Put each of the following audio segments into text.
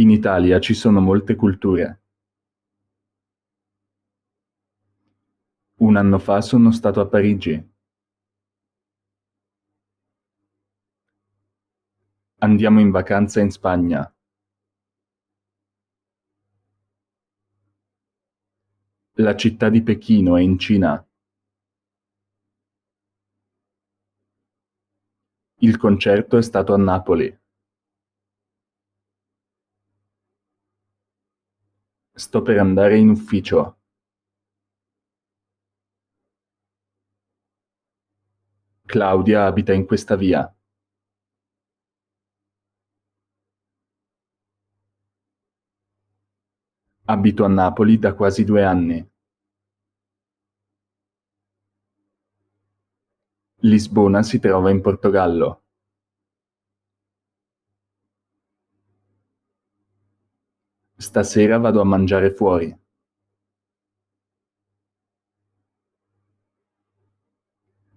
In Italia ci sono molte culture. Un anno fa sono stato a Parigi. Andiamo in vacanza in Spagna. La città di Pechino è in Cina. Il concerto è stato a Napoli. Sto per andare in ufficio. Claudia abita in questa via. Abito a Napoli da quasi due anni. Lisbona si trova in Portogallo. Stasera vado a mangiare fuori.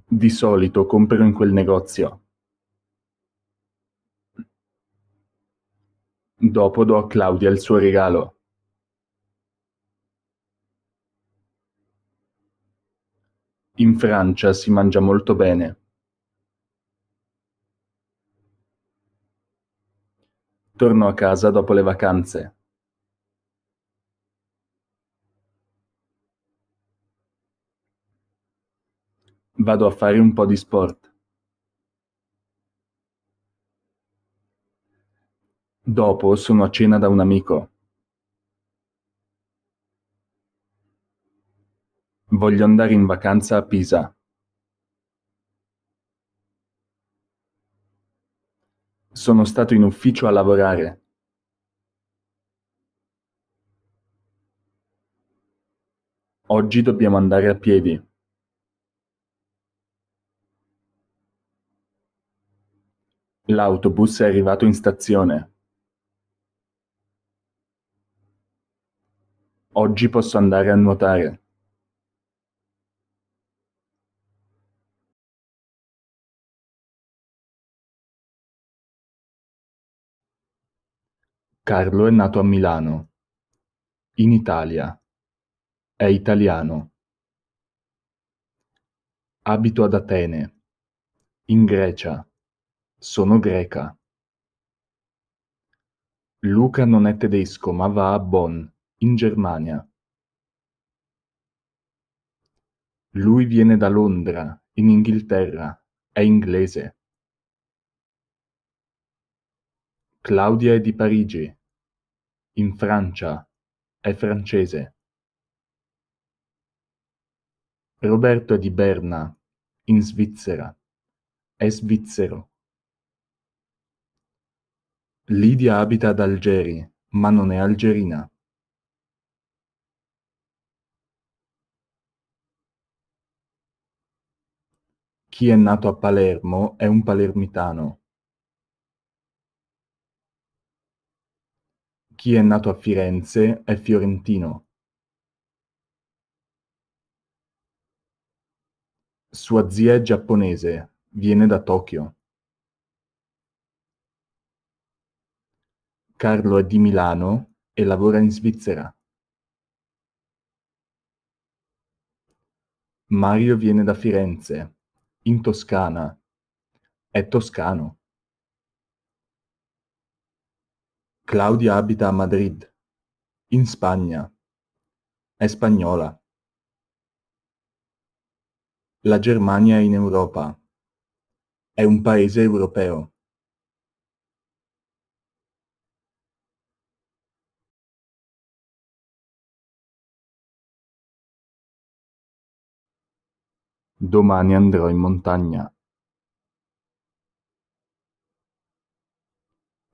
Di solito compro in quel negozio. Dopo do a Claudia il suo regalo. In Francia si mangia molto bene. Torno a casa dopo le vacanze. vado a fare un po' di sport. Dopo sono a cena da un amico. Voglio andare in vacanza a Pisa. Sono stato in ufficio a lavorare. Oggi dobbiamo andare a piedi. L'autobus è arrivato in stazione. Oggi posso andare a nuotare. Carlo è nato a Milano, in Italia. È italiano. Abito ad Atene, in Grecia. Sono greca. Luca non è tedesco ma va a Bonn, in Germania. Lui viene da Londra, in Inghilterra, è inglese. Claudia è di Parigi, in Francia, è francese. Roberto è di Berna, in Svizzera, è svizzero. Lidia abita ad Algeri, ma non è algerina. Chi è nato a Palermo è un palermitano. Chi è nato a Firenze è fiorentino. Sua zia è giapponese, viene da Tokyo. Carlo è di Milano e lavora in Svizzera. Mario viene da Firenze, in Toscana. È toscano. Claudia abita a Madrid, in Spagna. È spagnola. La Germania è in Europa. È un paese europeo. Domani andrò in montagna.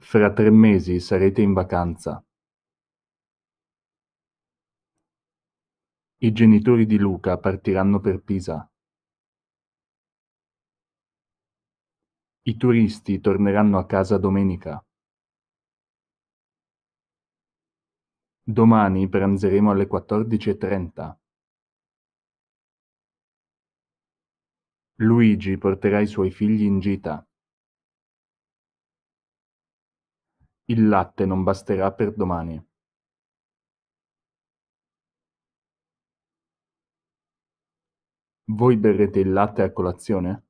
Fra tre mesi sarete in vacanza. I genitori di Luca partiranno per Pisa. I turisti torneranno a casa domenica. Domani pranzeremo alle 14.30. Luigi porterà i suoi figli in gita. Il latte non basterà per domani. Voi berrete il latte a colazione?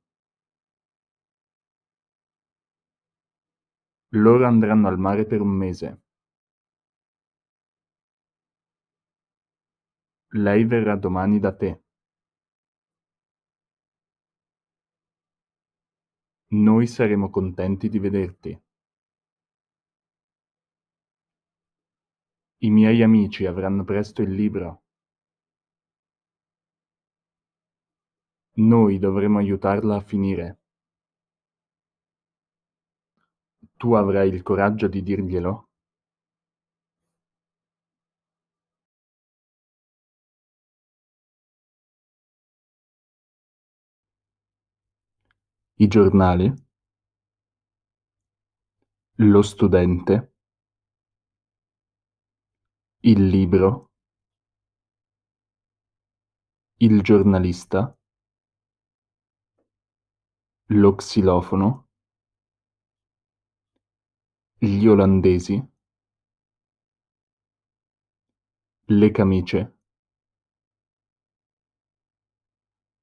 Loro andranno al mare per un mese. Lei verrà domani da te. Noi saremo contenti di vederti. I miei amici avranno presto il libro. Noi dovremo aiutarla a finire. Tu avrai il coraggio di dirglielo? i giornali, lo studente, il libro, il giornalista, lo xilofono, gli olandesi, le camicie,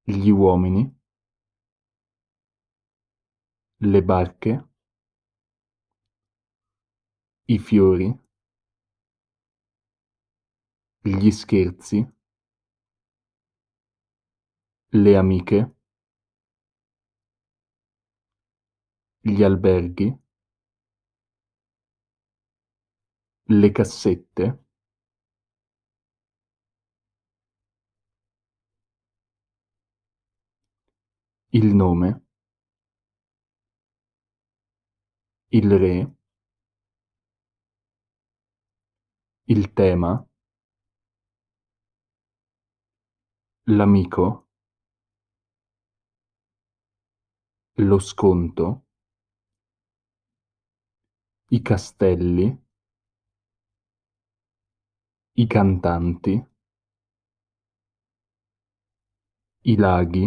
gli uomini, le barche, i fiori, gli scherzi, le amiche, gli alberghi, le cassette, il nome, Il re, il tema, l'amico, lo sconto, i castelli, i cantanti, i laghi,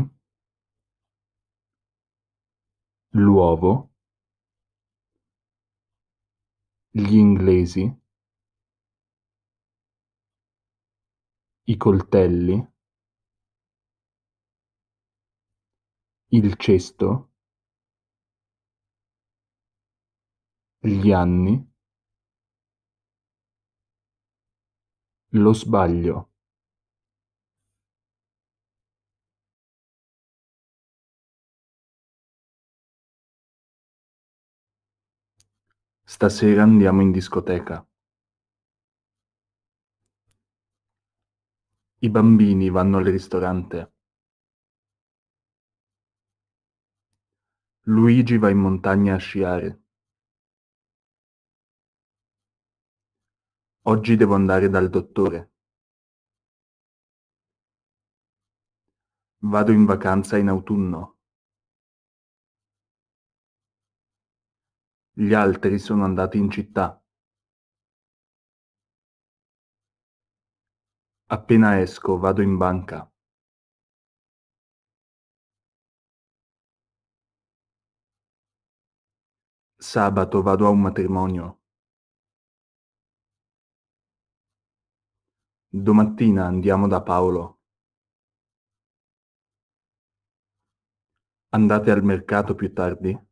l'uovo, gli inglesi, i coltelli, il cesto, gli anni, lo sbaglio. Stasera andiamo in discoteca. I bambini vanno al ristorante. Luigi va in montagna a sciare. Oggi devo andare dal dottore. Vado in vacanza in autunno. Gli altri sono andati in città. Appena esco vado in banca. Sabato vado a un matrimonio. Domattina andiamo da Paolo. Andate al mercato più tardi?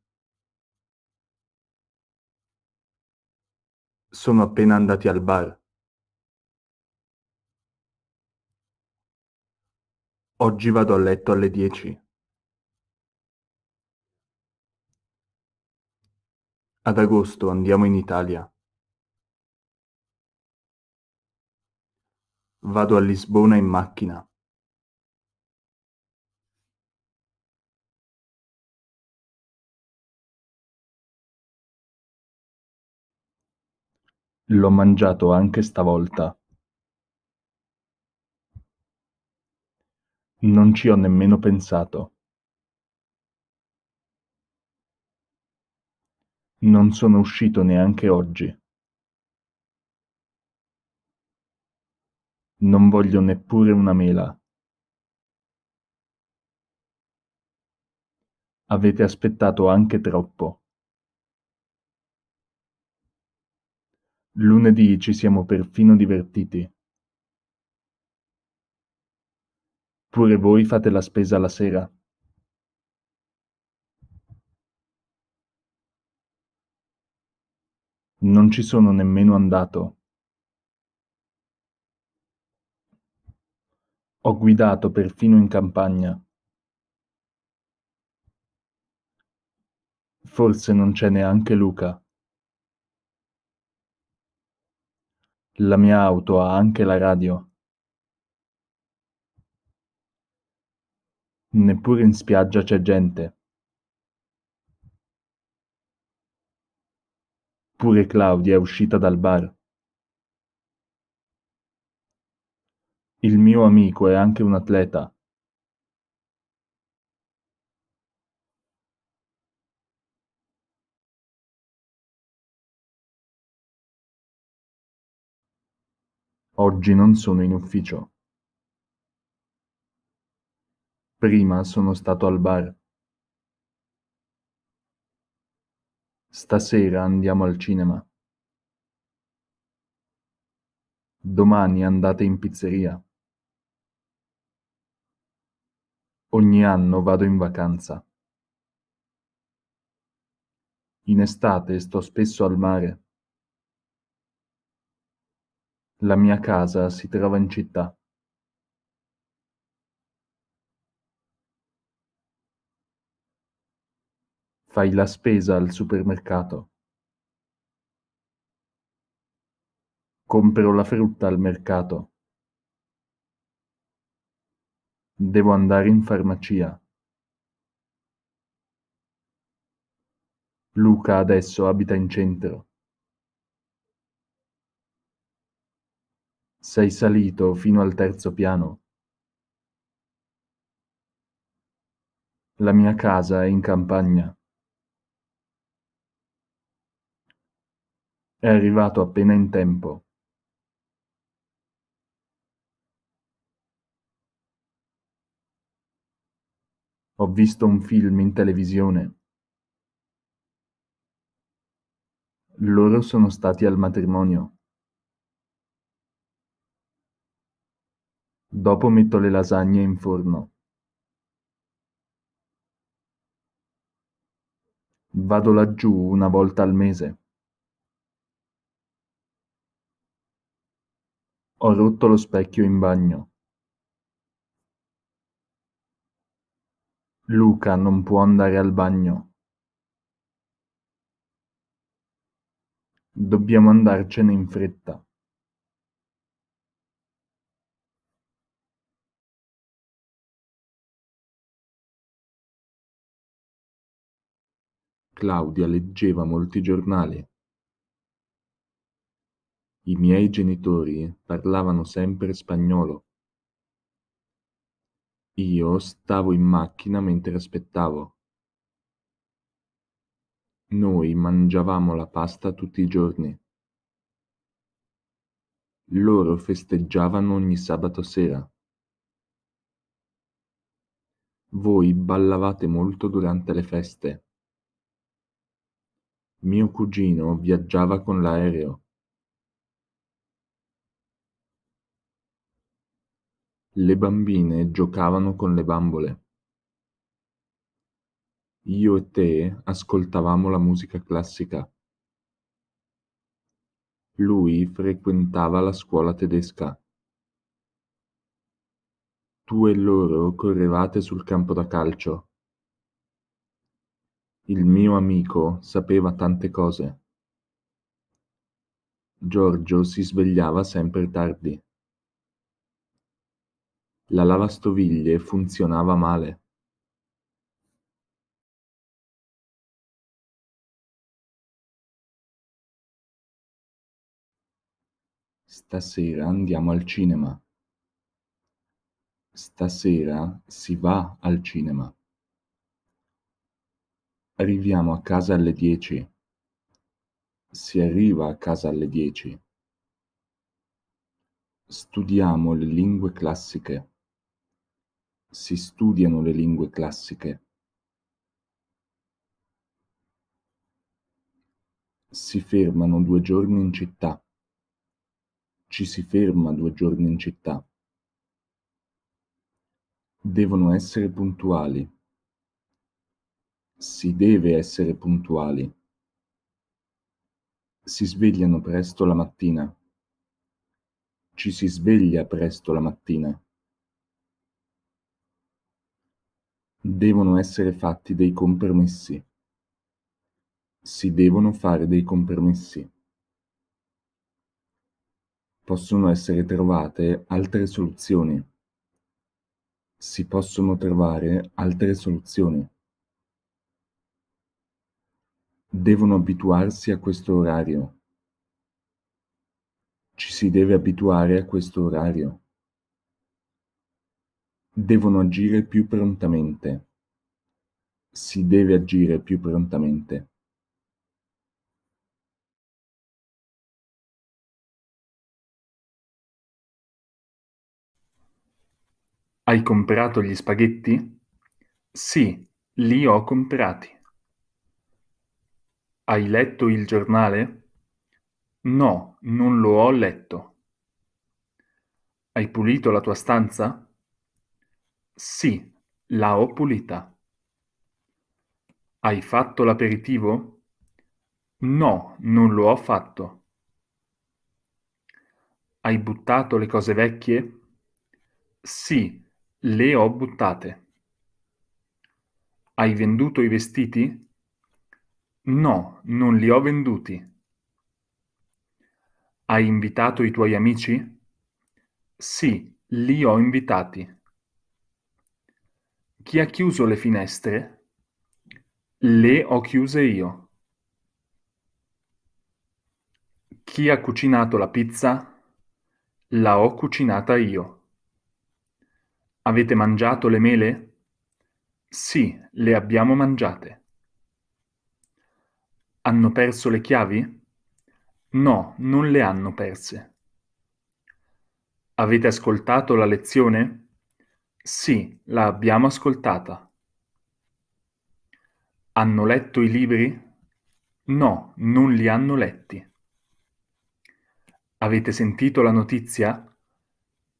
sono appena andati al bar. Oggi vado a letto alle 10. Ad agosto andiamo in Italia. Vado a Lisbona in macchina. L'ho mangiato anche stavolta. Non ci ho nemmeno pensato. Non sono uscito neanche oggi. Non voglio neppure una mela. Avete aspettato anche troppo. Lunedì ci siamo perfino divertiti. Pure voi fate la spesa la sera? Non ci sono nemmeno andato. Ho guidato perfino in campagna. Forse non c'è neanche Luca. La mia auto ha anche la radio. Neppure in spiaggia c'è gente. Pure Claudia è uscita dal bar. Il mio amico è anche un atleta. Oggi non sono in ufficio. Prima sono stato al bar. Stasera andiamo al cinema. Domani andate in pizzeria. Ogni anno vado in vacanza. In estate sto spesso al mare. La mia casa si trova in città. Fai la spesa al supermercato. Compro la frutta al mercato. Devo andare in farmacia. Luca adesso abita in centro. Sei salito fino al terzo piano. La mia casa è in campagna. È arrivato appena in tempo. Ho visto un film in televisione. Loro sono stati al matrimonio. Dopo metto le lasagne in forno. Vado laggiù una volta al mese. Ho rotto lo specchio in bagno. Luca non può andare al bagno. Dobbiamo andarcene in fretta. Claudia leggeva molti giornali. I miei genitori parlavano sempre spagnolo. Io stavo in macchina mentre aspettavo. Noi mangiavamo la pasta tutti i giorni. Loro festeggiavano ogni sabato sera. Voi ballavate molto durante le feste. Mio cugino viaggiava con l'aereo. Le bambine giocavano con le bambole. Io e te ascoltavamo la musica classica. Lui frequentava la scuola tedesca. Tu e loro correvate sul campo da calcio. Il mio amico sapeva tante cose. Giorgio si svegliava sempre tardi. La lavastoviglie funzionava male. Stasera andiamo al cinema. Stasera si va al cinema. Arriviamo a casa alle 10. Si arriva a casa alle 10. Studiamo le lingue classiche. Si studiano le lingue classiche. Si fermano due giorni in città. Ci si ferma due giorni in città. Devono essere puntuali. Si deve essere puntuali. Si svegliano presto la mattina. Ci si sveglia presto la mattina. Devono essere fatti dei compromessi. Si devono fare dei compromessi. Possono essere trovate altre soluzioni. Si possono trovare altre soluzioni devono abituarsi a questo orario. Ci si deve abituare a questo orario. Devono agire più prontamente. Si deve agire più prontamente. Hai comprato gli spaghetti? Sì, li ho comprati. Hai letto il giornale? No, non lo ho letto. Hai pulito la tua stanza? Sì, la ho pulita. Hai fatto l'aperitivo? No, non lo ho fatto. Hai buttato le cose vecchie? Sì, le ho buttate. Hai venduto i vestiti? No, non li ho venduti. Hai invitato i tuoi amici? Sì, li ho invitati. Chi ha chiuso le finestre? Le ho chiuse io. Chi ha cucinato la pizza? La ho cucinata io. Avete mangiato le mele? Sì, le abbiamo mangiate. Hanno perso le chiavi? No, non le hanno perse. Avete ascoltato la lezione? Sì, la abbiamo ascoltata. Hanno letto i libri? No, non li hanno letti. Avete sentito la notizia?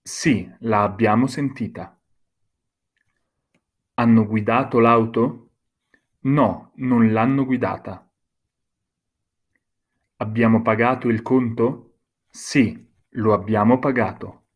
Sì, la abbiamo sentita. Hanno guidato l'auto? No, non l'hanno guidata. Abbiamo pagato il conto? Sì, lo abbiamo pagato.